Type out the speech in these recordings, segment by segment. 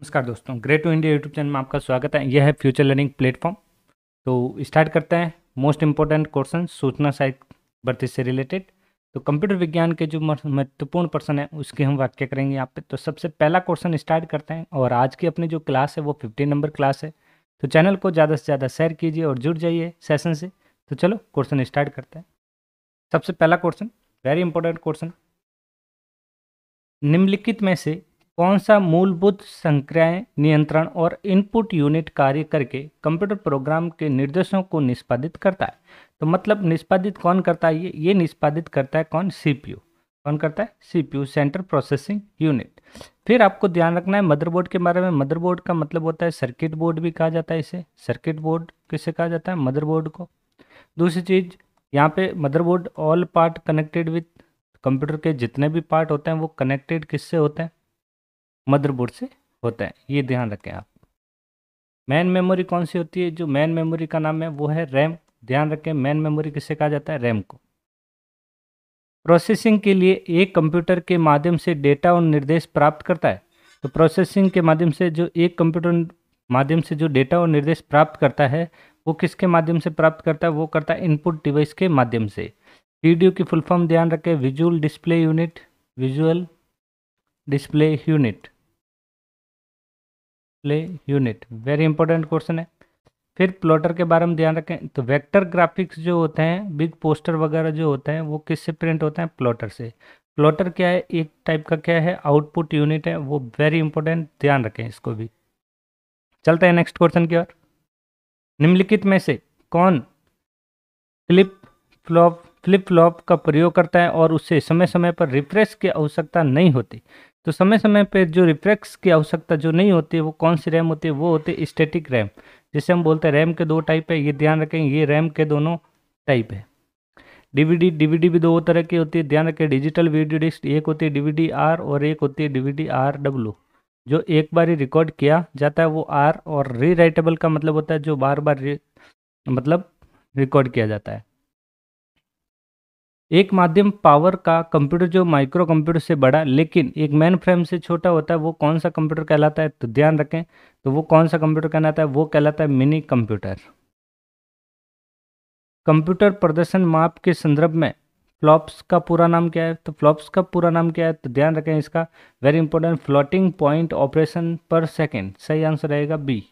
नमस्कार दोस्तों great to India YouTube channel में आपका स्वागत है यह है फ्यूचर लर्निंग प्लेटफॉर्म तो स्टार्ट करते हैं मोस्ट इंपॉर्टेंट क्वेश्चन सूचना साहित्य भर्ती से रिलेटेड तो कंप्यूटर विज्ञान के जो महत्वपूर्ण प्रश्न है उसकी हम व्याख्या करेंगे यहाँ पे तो सबसे पहला क्वेश्चन स्टार्ट करते हैं और आज की अपनी जो क्लास है वो फिफ्टीन नंबर क्लास है तो चैनल को ज़्यादा से ज़्यादा शेयर कीजिए और जुड़ जाइए सेशन से तो चलो क्वेश्चन स्टार्ट करते हैं सबसे पहला क्वेश्चन वेरी इंपॉर्टेंट क्वेश्चन निम्नलिखित में से कौन सा मूलभूत संक्रियाएं नियंत्रण और इनपुट यूनिट कार्य करके कंप्यूटर प्रोग्राम के निर्देशों को निष्पादित करता है तो मतलब निष्पादित कौन करता है ये ये निष्पादित करता है कौन सीपीयू कौन करता है सीपीयू सेंटर प्रोसेसिंग यूनिट फिर आपको ध्यान रखना है मदरबोर्ड के बारे में मदरबोर्ड का मतलब होता है सर्किट बोर्ड भी कहा जाता है इसे सर्किट बोर्ड किसे कहा जाता है मदरबोर्ड को दूसरी चीज़ यहाँ पे motherboard all part connected with computer के जितने भी पार्ट होते हैं वो कनेक्टेड किससे होते हैं मदरबोर्ड से होता है ये ध्यान रखें आप मैन मेमोरी कौन सी होती है जो मैन मेमोरी का नाम है वो है रैम ध्यान रखें मैन मेमोरी किसे कहा जाता है रैम को प्रोसेसिंग के लिए एक कंप्यूटर के माध्यम से डेटा और निर्देश प्राप्त करता है तो प्रोसेसिंग के माध्यम से जो एक कंप्यूटर माध्यम से जो डेटा और निर्देश प्राप्त करता है वो किसके माध्यम से प्राप्त करता है वो करता है इनपुट डिवाइस के माध्यम से वीडियो की फुल फॉर्म ध्यान रखें visual display unit visual display unit display unit very important question है फिर प्लॉटर के बारे में ध्यान रखें तो वेक्टर ग्राफिक्स जो होते हैं बिग पोस्टर वगैरह जो होते हैं वो किससे प्रिंट होते हैं प्लॉटर से प्लॉटर क्या है एक टाइप का क्या है आउटपुट यूनिट है वो वेरी इंपॉर्टेंट ध्यान रखें इसको भी चलते हैं नेक्स्ट क्वेश्चन की ओर निम्नलिखित में से कौन फ्लिप फ्लॉप फ्लिप फ्लॉप का प्रयोग करता है और उससे समय समय पर रिफ्रेश की आवश्यकता नहीं होती तो समय समय पे जो रिफ्रेक्स की आवश्यकता जो नहीं होती है वो कौन सी रैम होती है वो होती है स्टेटिक रैम जिसे हम बोलते हैं रैम के दो टाइप है ये ध्यान रखें ये रैम के दोनों टाइप है डीवीडी डीवीडी भी दो तरह की होती है ध्यान रखें डिजिटल वीडियो डिस्क एक होती है डीवीडी आर और एक होती है डीवीडी आर डब्लू जो एक बार ही रिकॉर्ड किया जाता है वो आर और री राइटेबल का मतलब होता है जो बार बार मतलब रिकॉर्ड किया जाता है एक माध्यम पावर का कंप्यूटर जो माइक्रो कंप्यूटर से बड़ा लेकिन एक मैन फ्रेम से छोटा होता है वो कौन सा कंप्यूटर कहलाता है तो ध्यान रखें तो वो कौन सा कंप्यूटर कहलाता है वो कहलाता है मिनी कंप्यूटर कंप्यूटर प्रदर्शन माप के संदर्भ में फ्लॉप्स का पूरा नाम क्या है तो फ्लॉप्स का पूरा नाम क्या है तो ध्यान रखें इसका very important floating point operation पर सेकेंड सही आंसर रहेगा बी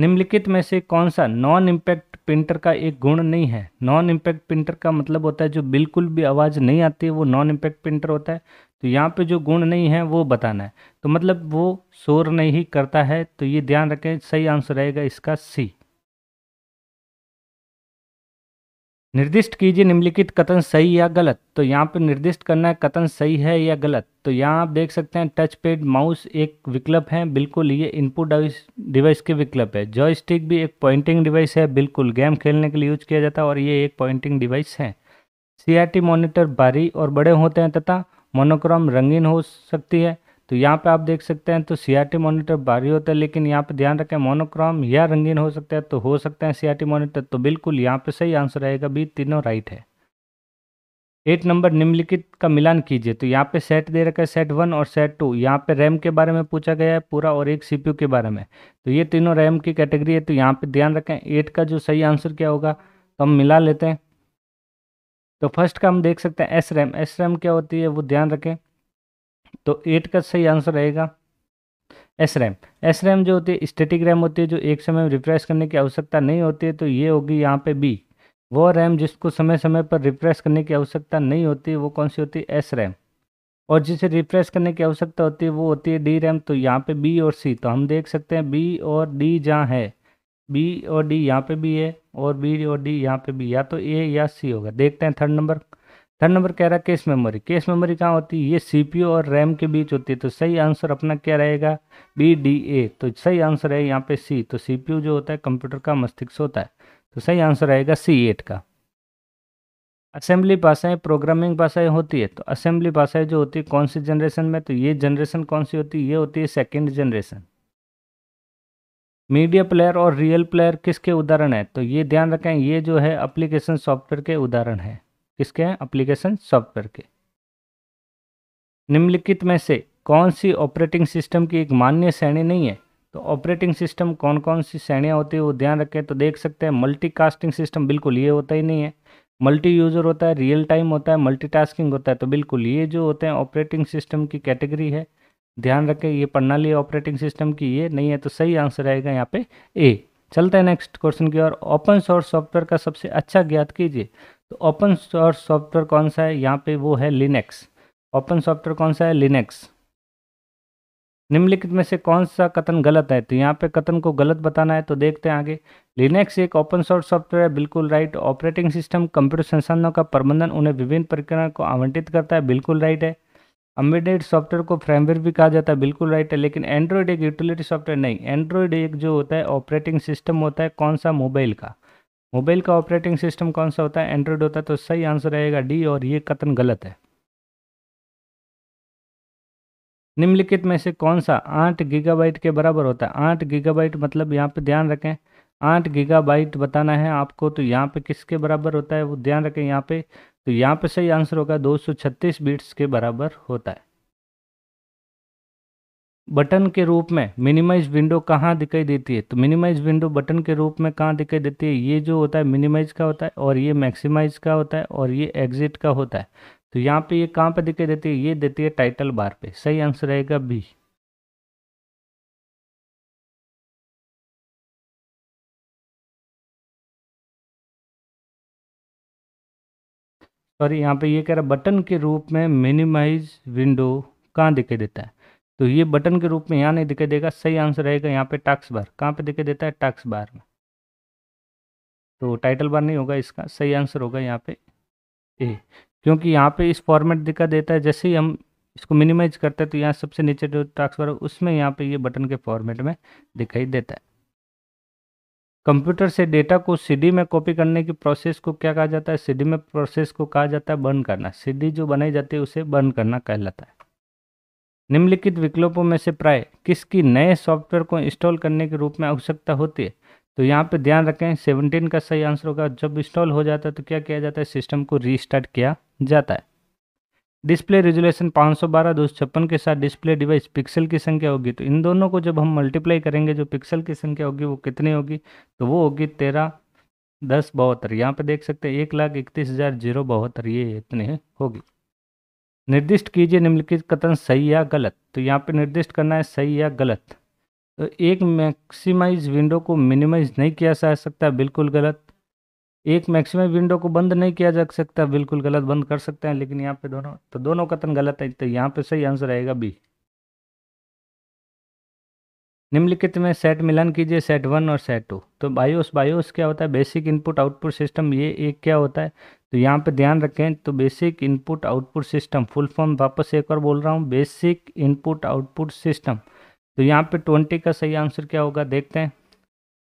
निम्नलिखित में से कौन सा नॉन इम्पैक्ट प्रिंटर का एक गुण नहीं है नॉन इम्पैक्ट प्रिंटर का मतलब होता है जो बिल्कुल भी आवाज़ नहीं आती है वो नॉन इम्पैक्ट प्रिंटर होता है तो यहाँ पे जो गुण नहीं है वो बताना है तो मतलब वो शोर नहीं करता है तो ये ध्यान रखें सही आंसर रहेगा इसका सी निर्दिष्ट कीजिए निम्नलिखित कथन सही या गलत तो यहाँ पर निर्दिष्ट करना है कथन सही है या गलत तो यहाँ आप देख सकते हैं टच पेड माउस एक विकल्प है बिल्कुल ये इनपुट डिवाइस के विकल्प है जॉयस्टिक भी एक पॉइंटिंग डिवाइस है बिल्कुल गेम खेलने के लिए यूज किया जाता है और ये एक पॉइंटिंग डिवाइस है सी मॉनिटर भारी और बड़े होते हैं तथा मोनोक्रोम रंगीन हो सकती है तो यहाँ पे आप देख सकते हैं तो सीआरटी मॉनिटर भारी होता है लेकिन यहाँ पे ध्यान रखें मोनोक्रोम या रंगीन हो सकता है तो हो सकते हैं सीआरटी मॉनिटर तो बिल्कुल यहाँ पे सही आंसर रहेगा बी तीनों राइट है एट नंबर निम्नलिखित का मिलान कीजिए तो यहाँ पे सेट दे रखा है सेट वन और सेट टू यहाँ पे रैम के बारे में पूछा गया है पूरा और एक सीपीयू के बारे में तो ये तीनों रैम की कैटेगरी है तो यहाँ पे ध्यान रखें एट का जो सही आंसर क्या होगा तो हम मिला लेते हैं तो फर्स्ट का हम देख सकते हैं एस रैम एस रैम क्या होती है वो ध्यान रखें तो एट का सही आंसर रहेगा एस रैम एस रैम जो होती है स्टेटिक रैम होती है जो एक समय में रिफ्रेश करने की आवश्यकता नहीं होती है तो ये होगी यहाँ पे बी वो रैम जिसको समय समय पर रिफ्रेश करने की आवश्यकता नहीं होती वो कौन सी होती है एस रैम और जिसे रिफ्रेश करने की आवश्यकता होती है वो होती है डी रैम तो यहाँ पे बी और सी तो हम देख सकते हैं बी और डी जहाँ है बी और डी यहाँ पे भी है और बी और डी यहाँ पे भी या तो ए या सी होगा देखते हैं थर्ड नंबर थर्ड नंबर कह रहा है केस मेमोरी केस मेमोरी कहाँ होती है ये सीपीयू और रैम के बीच होती है तो सही आंसर अपना क्या रहेगा बी डी ए तो सही आंसर है यहाँ पे सी तो सीपीयू जो होता है कंप्यूटर का मस्तिष्क होता है तो सही आंसर रहेगा सी एट का असेंबली भाषाएं प्रोग्रामिंग भाषाएं होती है तो असेंबली भाषाएं जो होती है कौन सी जनरेशन में तो ये जनरेशन कौन सी होती है ये होती है सेकेंड जनरेशन मीडिया प्लेयर और रियल प्लेयर किसके उदाहरण है तो ये ध्यान रखें ये जो है अप्लीकेशन सॉफ्टवेयर के उदाहरण है किसके हैं अप्लीकेशन सॉफ्टवेयर के निम्नलिखित में से कौन सी ऑपरेटिंग सिस्टम की एक मान्य श्रेणी नहीं है तो ऑपरेटिंग सिस्टम कौन कौन सी श्रेणियाँ होती है वो ध्यान रखें तो देख सकते हैं मल्टीकास्टिंग सिस्टम बिल्कुल ये होता ही नहीं है मल्टी यूज़र होता है रियल टाइम होता है मल्टीटास्किंग होता है तो बिल्कुल ये जो होते हैं ऑपरेटिंग सिस्टम की कैटेगरी है ध्यान रखें ये प्रणाली ऑपरेटिंग सिस्टम की ये नहीं है तो सही आंसर आएगा यहाँ पे ए चलते हैं नेक्स्ट क्वेश्चन की ओर ओपन सोर्स सॉफ्टवेयर का सबसे अच्छा ज्ञात कीजिए तो ओपन सोर्स सॉफ्टवेयर कौन सा है यहाँ पे वो है लिनक्स ओपन सॉफ्टवेयर कौन सा है लिनक्स निम्नलिखित में से कौन सा कथन गलत है तो यहाँ पे कथन को गलत बताना है तो देखते हैं आगे लिनक्स एक ओपन सोर्स सॉफ्टवेयर है बिल्कुल राइट ऑपरेटिंग सिस्टम कंप्यूटर संसाधनों का प्रबंधन उन्हें विभिन्न प्रक्रिया को आवंटित करता है बिल्कुल राइट है अम्बेडेड सॉफ्टवेयर को फ्रेमवेयर भी कहा जाता है बिल्कुल राइट है लेकिन एंड्रॉयड एक यूटिलिटी सॉफ्टवेयर नहीं एंड्रॉयड एक जो होता है ऑपरेटिंग सिस्टम होता है कौन सा मोबाइल का मोबाइल का ऑपरेटिंग सिस्टम कौन सा होता है एंड्रॉयड होता है तो सही आंसर रहेगा डी और ये कथन गलत है निम्नलिखित में से कौन सा आठ गीगाबाइट के बराबर होता है आठ गीगाबाइट मतलब यहाँ पे ध्यान रखें आठ गीगाबाइट बताना है आपको तो यहाँ पे किसके बराबर होता है वो ध्यान रखें यहाँ पे तो यहाँ पे सही आंसर होगा दो छत्तीस बिट्स के बराबर होता है बटन के रूप में मिनिमाइज विंडो कहाँ दिखाई देती है तो मिनिमाइज विंडो बटन के रूप में कहाँ दिखाई देती है ये जो होता है मिनिमाइज का होता है और ये मैक्सिमाइज का होता है और ये एग्जिट का होता है तो यहाँ पे ये कहाँ पे दिखाई देती है ये देती है टाइटल बार पे सही आंसर रहेगा बी सॉरी यहाँ पे ये कह रहा बटन के रूप में मिनिमाइज विंडो कहाँ दिखाई देता है तो ये बटन के रूप में यहाँ नहीं दिखाई देगा सही आंसर रहेगा यहाँ पे टैक्स बार कहाँ पे दिखाई देता है टैक्स बार में तो टाइटल बार नहीं होगा इसका सही आंसर होगा यहाँ पे ए क्योंकि यहाँ पे इस फॉर्मेट दिखा देता है जैसे ही हम इसको मिनिमाइज करते हैं तो यहाँ सबसे नीचे जो टैक्स बार उसमें यहाँ पे ये बटन के फॉर्मेट में दिखाई देता है कंप्यूटर से डेटा को सीडी में कॉपी करने की प्रोसेस को क्या कहा जाता है सीडी में प्रोसेस को कहा जाता है बर्न करना सीडी जो बनाई जाती है उसे बर्न करना कहलाता है निम्नलिखित विकल्पों में से प्राय किसकी नए सॉफ्टवेयर को इंस्टॉल करने के रूप में आवश्यकता होती है तो यहाँ पे ध्यान रखें 17 का सही आंसर होगा जब इंस्टॉल हो जाता है तो क्या किया जाता है सिस्टम को रीस्टार्ट किया जाता है डिस्प्ले रेजुलेशन 512 सौ बारह के साथ डिस्प्ले डिवाइस पिक्सल की संख्या होगी तो इन दोनों को जब हम मल्टीप्लाई करेंगे जो पिक्सल की संख्या होगी वो कितनी होगी तो वो होगी तेरह दस बहत्तर यहाँ पे देख सकते हैं एक लाख इकतीस हज़ार जीरो बहत्तर ये इतने होगी निर्दिष्ट कीजिए निम्नलिखित कथन सही या गलत तो यहाँ पे निर्दिष्ट करना है सही या गलत तो एक मैक्सिमाइज विंडो को मिनिमाइज नहीं किया जा सकता बिल्कुल गलत एक मैक्सिमाइज विंडो को बंद नहीं किया जा सकता बिल्कुल गलत बंद कर सकते हैं लेकिन यहाँ पे दोनों तो दोनों कथन गलत है तो यहाँ पे सही आंसर आएगा बी निम्नलिखित में सेट मिलान कीजिए सेट वन और सेट टू तो बायोस बायोस क्या होता है बेसिक इनपुट आउटपुट सिस्टम ये एक क्या होता है तो यहाँ पे ध्यान रखें तो basic input output system full form वापस एक और बोल रहा हूँ बेसिक इनपुट आउटपुट सिस्टम तो यहाँ पे ट्वेंटी का सही आंसर क्या होगा देखते हैं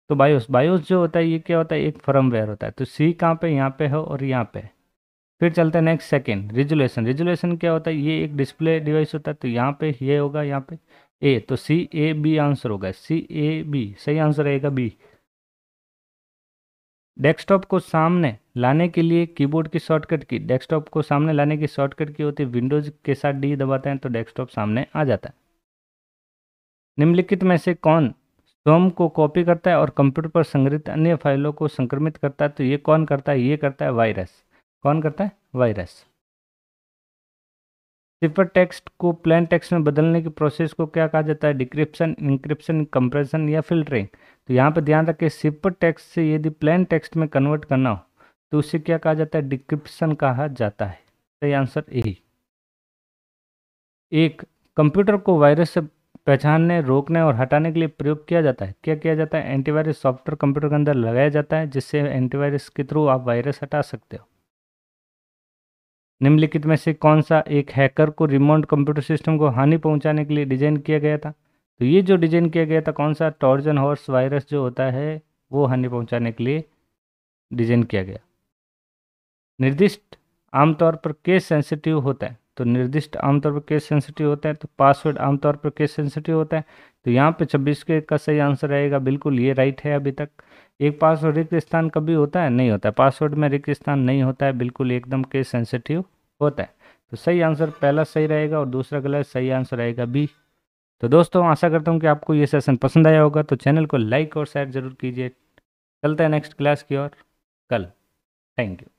तो बायोस बायोस जो होता है ये क्या होता है एक फर्मवेयर होता है तो सी कहाँ पे यहाँ पे हो और यहाँ पे फिर चलते हैं नेक्स्ट सेकेंड रिजुलेशन रिजुलेशन क्या होता है ये एक डिस्प्ले डिवाइस होता है तो यहाँ पे ये होगा यहाँ पे ए तो सी ए बी आंसर होगा सी ए बी सही आंसर रहेगा बी डेस्कटॉप को सामने लाने के लिए कीबोर्ड की शॉर्टकट की डेस्कटॉप को सामने लाने की शॉर्टकट की होती है विंडोज के साथ डी दबाते हैं तो डेस्कटॉप सामने आ जाता है निम्नलिखित में से कौन स्वयं को कॉपी करता है और कंप्यूटर पर संग्रहित अन्य फाइलों को संक्रमित करता है तो ये कौन करता है ये करता है वायरस कौन करता है वायरस सिफर टेक्स्ट को प्लेन टेक्स्ट में बदलने की प्रोसेस को क्या कहा जाता है डिक्रिप्शन इंक्रिप्शन कंप्रेशन या फिल्टरिंग तो यहाँ पर ध्यान रखें सिफर टेक्स्ट से यदि प्लेन टेक्स्ट में कन्वर्ट करना हो तो उसे क्या कहा जाता है डिक्रिप्शन कहा जाता है सही आंसर ए एक कंप्यूटर को वायरस से पहचानने रोकने और हटाने के लिए प्रयोग किया जाता है क्या किया जाता है एंटीवायरस सॉफ्टवेयर कंप्यूटर के अंदर लगाया जाता है जिससे एंटीवायरस के थ्रू आप वायरस हटा सकते हो निम्नलिखित में से कौन सा एक हैकर को रिमोट कंप्यूटर सिस्टम को हानि पहुंचाने के लिए डिजाइन किया गया था तो ये जो डिजाइन किया गया था कौन सा टॉर्जन हॉर्स वायरस जो होता है वो हानि पहुंचाने के लिए डिजाइन किया गया निर्दिष्ट आमतौर पर केस सेंसिटिव होता है तो निर्दिष्ट आमतौर पर केस सेंसिटिव होता है तो पासवर्ड आमतौर पर केस सेंसिटिव होता है तो यहाँ पे छब्बीस के का सही आंसर रहेगा बिल्कुल ये राइट है अभी तक एक पासवर्ड रिक्त स्थान कभी होता है नहीं होता है पासवर्ड में रिक्त स्थान नहीं होता है बिल्कुल एकदम केस सेंसिटिव होता है तो सही आंसर पहला सही रहेगा और दूसरा गलत सही आंसर रहेगा बी तो दोस्तों आशा करता हूँ कि आपको ये सेशन पसंद आया होगा तो चैनल को लाइक और शेयर जरूर कीजिए चलते हैं नेक्स्ट क्लास की ओर कल थैंक यू